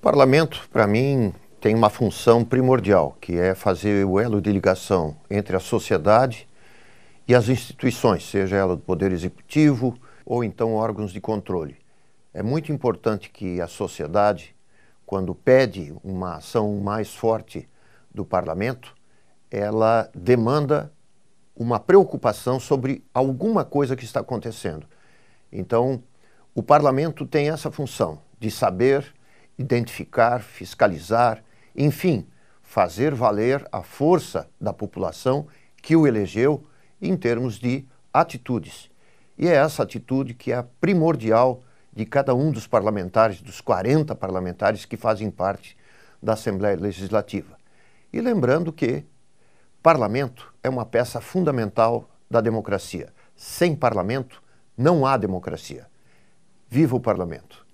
O parlamento, para mim, tem uma função primordial, que é fazer o elo de ligação entre a sociedade e as instituições, seja ela do Poder Executivo ou então órgãos de controle. É muito importante que a sociedade, quando pede uma ação mais forte do parlamento, ela demanda uma preocupação sobre alguma coisa que está acontecendo. Então, o parlamento tem essa função de saber identificar, fiscalizar, enfim, fazer valer a força da população que o elegeu em termos de atitudes. E é essa atitude que é primordial de cada um dos parlamentares, dos 40 parlamentares que fazem parte da Assembleia Legislativa. E lembrando que parlamento é uma peça fundamental da democracia. Sem parlamento, não há democracia. Viva o parlamento!